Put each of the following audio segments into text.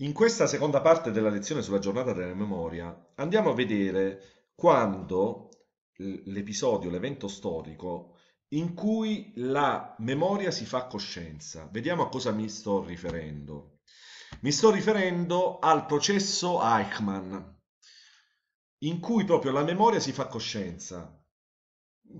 In questa seconda parte della lezione sulla giornata della memoria andiamo a vedere quando l'episodio, l'evento storico in cui la memoria si fa coscienza. Vediamo a cosa mi sto riferendo. Mi sto riferendo al processo Eichmann, in cui proprio la memoria si fa coscienza.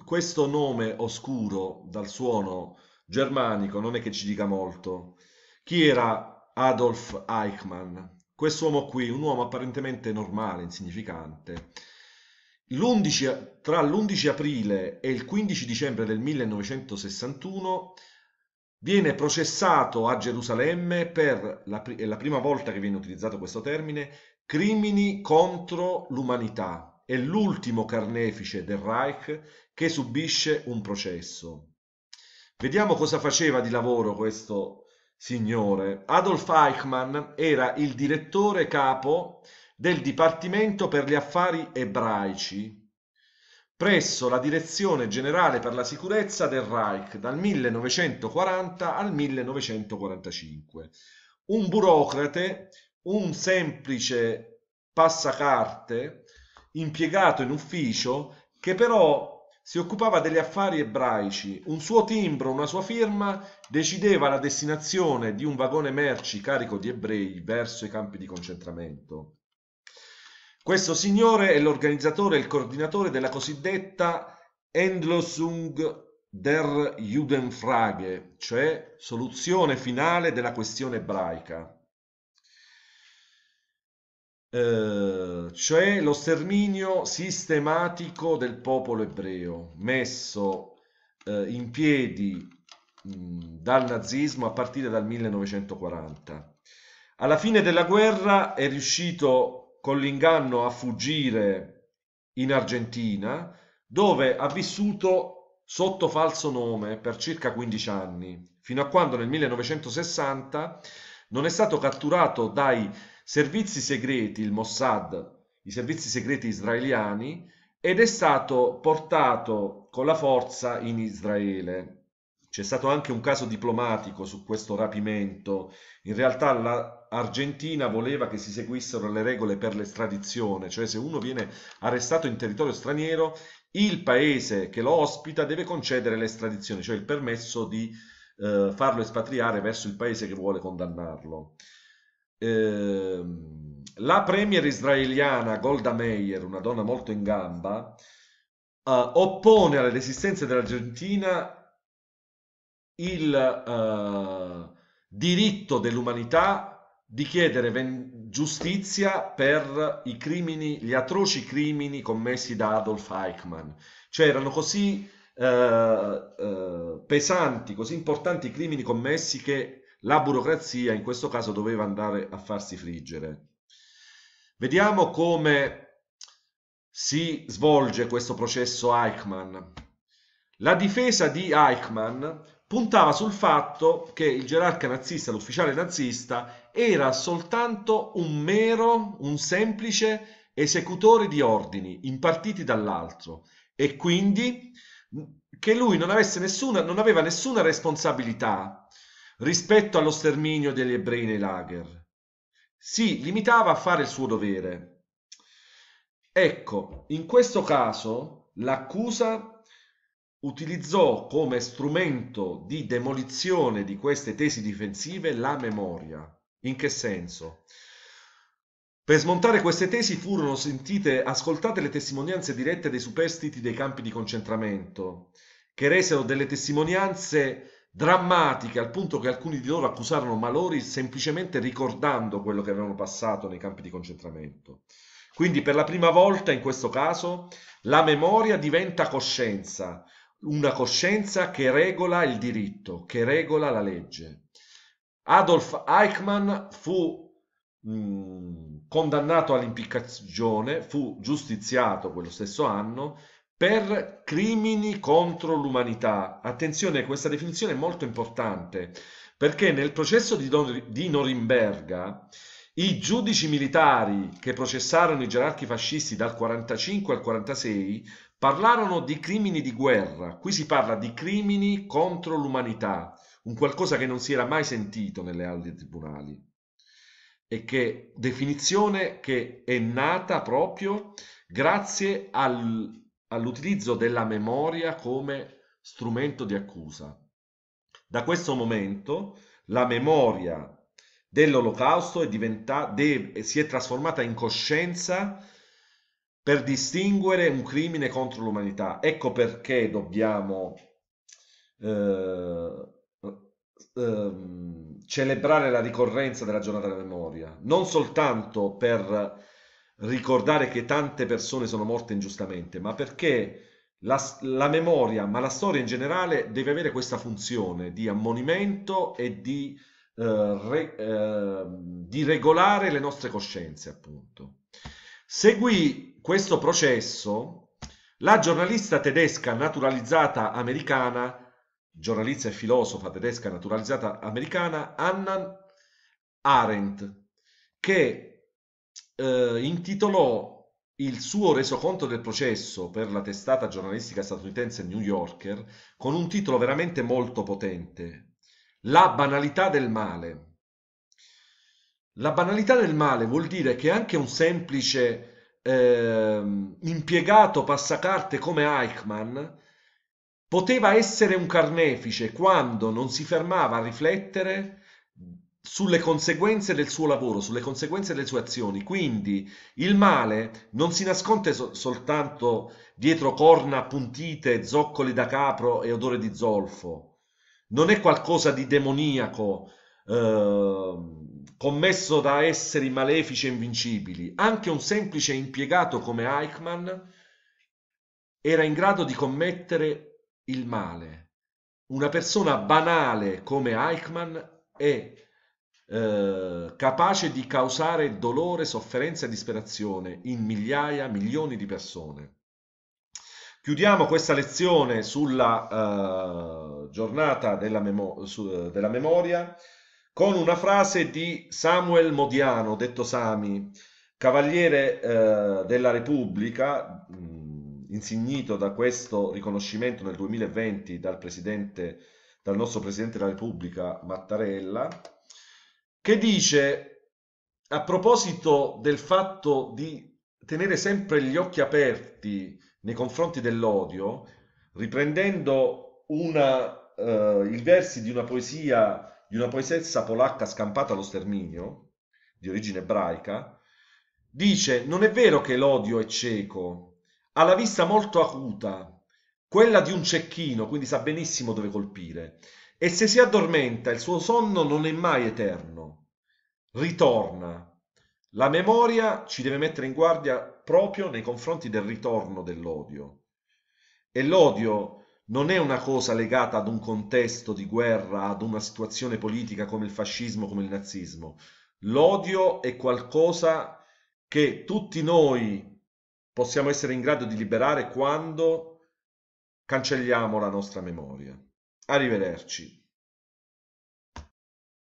Questo nome oscuro dal suono germanico non è che ci dica molto. Chi era Adolf Eichmann. Quest'uomo qui, un uomo apparentemente normale, insignificante. tra l'11 aprile e il 15 dicembre del 1961 viene processato a Gerusalemme per, la, è la prima volta che viene utilizzato questo termine, crimini contro l'umanità. È l'ultimo carnefice del Reich che subisce un processo. Vediamo cosa faceva di lavoro questo Signore, Adolf Eichmann era il direttore capo del Dipartimento per gli affari ebraici presso la Direzione Generale per la Sicurezza del Reich dal 1940 al 1945. Un burocrate, un semplice passacarte impiegato in ufficio che però si occupava degli affari ebraici. Un suo timbro, una sua firma decideva la destinazione di un vagone merci carico di ebrei verso i campi di concentramento. Questo signore è l'organizzatore e il coordinatore della cosiddetta Endlosung der Judenfrage, cioè soluzione finale della questione ebraica. Eh, cioè lo sterminio sistematico del popolo ebreo messo eh, in piedi mh, dal nazismo a partire dal 1940. Alla fine della guerra è riuscito con l'inganno a fuggire in Argentina, dove ha vissuto sotto falso nome per circa 15 anni, fino a quando nel 1960 non è stato catturato dai servizi segreti, il Mossad, i servizi segreti israeliani, ed è stato portato con la forza in Israele. C'è stato anche un caso diplomatico su questo rapimento. In realtà l'Argentina voleva che si seguissero le regole per l'estradizione, cioè se uno viene arrestato in territorio straniero, il paese che lo ospita deve concedere l'estradizione, cioè il permesso di eh, farlo espatriare verso il paese che vuole condannarlo. Ehm, la premier israeliana Golda Meir, una donna molto in gamba, eh, oppone alle resistenze dell'Argentina il eh, diritto dell'umanità di chiedere ven- giustizia per i crimini, gli atroci crimini commessi da Adolf Eichmann. Cioè erano così eh, eh, pesanti, così importanti i crimini commessi che la burocrazia in questo caso doveva andare a farsi friggere. Vediamo come si svolge questo processo Eichmann. La difesa di Eichmann puntava sul fatto che il gerarca nazista, l'ufficiale nazista, era soltanto un mero, un semplice esecutore di ordini impartiti dall'altro e quindi che lui non, nessuna, non aveva nessuna responsabilità rispetto allo sterminio degli ebrei nei lager. Si limitava a fare il suo dovere. Ecco, in questo caso l'accusa utilizzò come strumento di demolizione di queste tesi difensive la memoria. In che senso? Per smontare queste tesi furono sentite, ascoltate le testimonianze dirette dei superstiti dei campi di concentramento, che resero delle testimonianze drammatiche al punto che alcuni di loro accusarono Malori semplicemente ricordando quello che avevano passato nei campi di concentramento. Quindi per la prima volta in questo caso la memoria diventa coscienza, una coscienza che regola il diritto, che regola la legge. Adolf Eichmann fu mh, mm, condannato all'impiccagione, fu giustiziato quello stesso anno per crimini contro l'umanità. Attenzione, questa definizione è molto importante perché nel processo di, Don, di Norimberga i giudici militari che processarono i gerarchi fascisti dal 45 al 46 parlarono di crimini di guerra, qui si parla di crimini contro l'umanità, un qualcosa che non si era mai sentito nelle aule tribunali e che definizione che è nata proprio grazie al all'utilizzo della memoria come strumento di accusa. Da questo momento la memoria dell'olocausto è diventa, de, si è trasformata in coscienza per distinguere un crimine contro l'umanità. Ecco perché dobbiamo eh, eh, celebrare la ricorrenza della giornata della memoria, non soltanto per ricordare che tante persone sono morte ingiustamente, ma perché la, la, memoria, ma la storia in generale, deve avere questa funzione di ammonimento e di, eh, re, eh, di regolare le nostre coscienze, appunto. Seguì questo processo la giornalista tedesca naturalizzata americana, giornalista e filosofa tedesca naturalizzata americana, Anna Arendt, che eh, intitolò il suo resoconto del processo per la testata giornalistica statunitense New Yorker con un titolo veramente molto potente, La banalità del male. La banalità del male vuol dire che anche un semplice eh, impiegato passacarte come Eichmann poteva essere un carnefice quando non si fermava a riflettere sulle conseguenze del suo lavoro, sulle conseguenze delle sue azioni. Quindi il male non si nasconde so soltanto dietro corna appuntite, zoccoli da capro e odore di zolfo. Non è qualcosa di demoniaco eh, commesso da esseri malefici e invincibili. Anche un semplice impiegato come Eichmann era in grado di commettere il male. Una persona banale come Eichmann è eh, capace di causare dolore, sofferenza e disperazione in migliaia, milioni di persone. Chiudiamo questa lezione sulla eh, giornata della, memo su, della, memoria con una frase di Samuel Modiano, detto Sami, cavaliere eh, della Repubblica, mh, insignito da questo riconoscimento nel 2020 dal, presidente, dal nostro Presidente della Repubblica Mattarella, che dice a proposito del fatto di tenere sempre gli occhi aperti nei confronti dell'odio, riprendendo una, uh, i versi di una poesia di una poesessa polacca scampata allo sterminio, di origine ebraica, dice: Non è vero che l'odio è cieco, ha la vista molto acuta, quella di un cecchino, quindi sa benissimo dove colpire. E se si addormenta, il suo sonno non è mai eterno ritorna. La memoria ci deve mettere in guardia proprio nei confronti del ritorno dell'odio. E l'odio non è una cosa legata ad un contesto di guerra, ad una situazione politica come il fascismo, come il nazismo. L'odio è qualcosa che tutti noi possiamo essere in grado di liberare quando cancelliamo la nostra memoria. Arrivederci.